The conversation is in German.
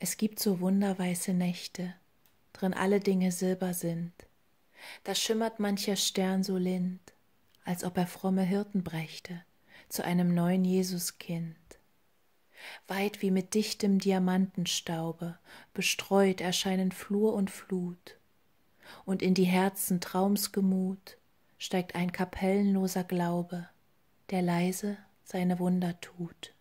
Es gibt so wunderweiße Nächte, drin alle Dinge silber sind. Da schimmert mancher Stern so lind, als ob er fromme Hirten brächte zu einem neuen Jesuskind. Weit wie mit dichtem Diamantenstaube bestreut erscheinen Flur und Flut, und in die Herzen Traumsgemut steigt ein kapellenloser Glaube, der leise seine Wunder tut.